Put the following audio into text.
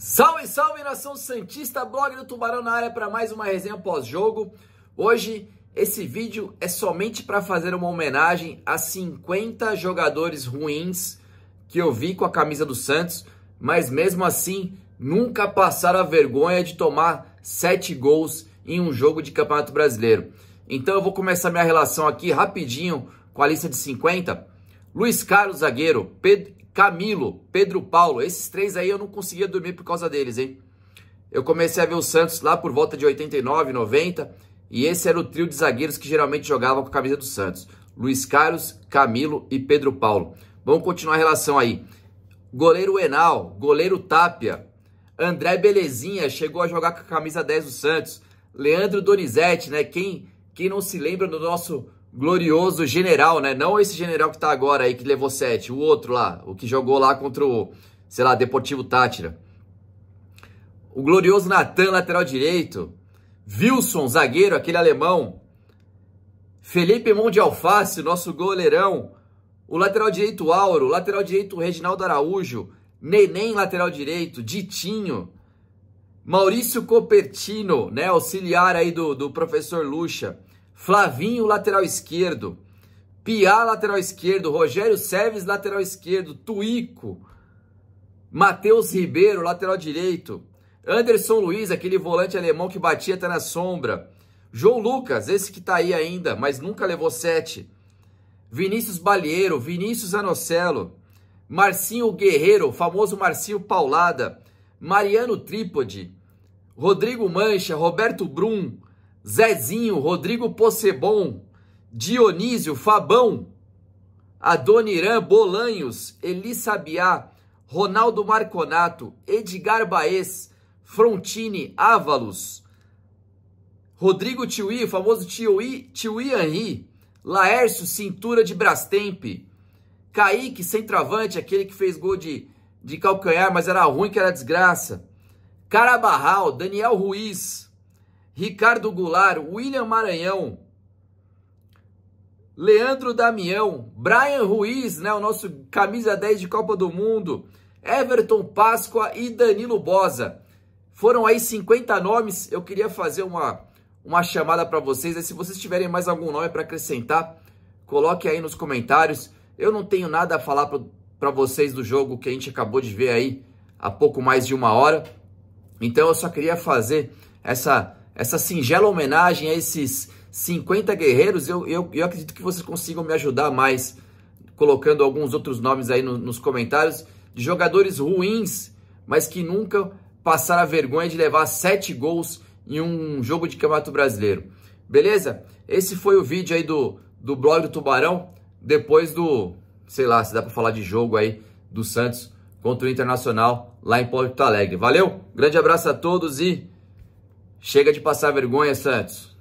Salve, salve nação Santista, blog do Tubarão na área para mais uma resenha pós-jogo. Hoje esse vídeo é somente para fazer uma homenagem a 50 jogadores ruins que eu vi com a camisa do Santos, mas mesmo assim nunca passaram a vergonha de tomar 7 gols em um jogo de Campeonato Brasileiro. Então eu vou começar minha relação aqui rapidinho com a lista de 50. Luiz Carlos zagueiro, Pedro, Camilo, Pedro Paulo. Esses três aí eu não conseguia dormir por causa deles, hein? Eu comecei a ver o Santos lá por volta de 89, 90, e esse era o trio de zagueiros que geralmente jogava com a camisa do Santos. Luiz Carlos, Camilo e Pedro Paulo. Vamos continuar a relação aí. Goleiro Enal, goleiro Tapia, André Belezinha chegou a jogar com a camisa 10 do Santos. Leandro Donizete, né? Quem, quem não se lembra do nosso glorioso general, né? Não esse general que tá agora aí, que levou sete, o outro lá, o que jogou lá contra o, sei lá, Deportivo Tátira. O glorioso Natan, lateral direito. Wilson, zagueiro, aquele alemão. Felipe Mão de Alface, nosso goleirão. O lateral direito, Auro. O lateral direito, Reginaldo Araújo. Neném, lateral direito. Ditinho. Maurício Copertino, né? Auxiliar aí do, do professor Lucha. Flavinho, lateral esquerdo. Piá, lateral esquerdo. Rogério Seves, lateral esquerdo. Tuico. Matheus Ribeiro, lateral direito. Anderson Luiz, aquele volante alemão que batia até na sombra. João Lucas, esse que tá aí ainda, mas nunca levou sete. Vinícius Balieiro, Vinícius Anocelo. Marcinho Guerreiro, famoso Marcinho Paulada. Mariano Trípode. Rodrigo Mancha, Roberto Brum, Zezinho, Rodrigo Possebon, Dionísio, Fabão, Adoniran, Bolanhos, Eli Sabiá, Ronaldo Marconato, Edgar Baez, Frontini, Ávalos, Rodrigo o famoso Tiuí, Tiwi Henri, Laércio, cintura de Brastemp, Kaique, centroavante, aquele que fez gol de, de calcanhar, mas era ruim que era desgraça, Carabarral, Daniel Ruiz, Ricardo Goulart, William Maranhão, Leandro Damião, Brian Ruiz, né, o nosso camisa 10 de Copa do Mundo, Everton Páscoa e Danilo Bosa. Foram aí 50 nomes. Eu queria fazer uma, uma chamada para vocês. Né? Se vocês tiverem mais algum nome para acrescentar, coloque aí nos comentários. Eu não tenho nada a falar para vocês do jogo que a gente acabou de ver aí há pouco mais de uma hora. Então eu só queria fazer essa essa singela homenagem a esses 50 guerreiros, eu, eu, eu acredito que vocês consigam me ajudar mais, colocando alguns outros nomes aí no, nos comentários, de jogadores ruins, mas que nunca passaram a vergonha de levar sete gols em um jogo de Campeonato Brasileiro. Beleza? Esse foi o vídeo aí do, do blog do Tubarão, depois do, sei lá, se dá para falar de jogo aí, do Santos contra o Internacional lá em Porto Alegre. Valeu, grande abraço a todos e Chega de passar vergonha, Santos.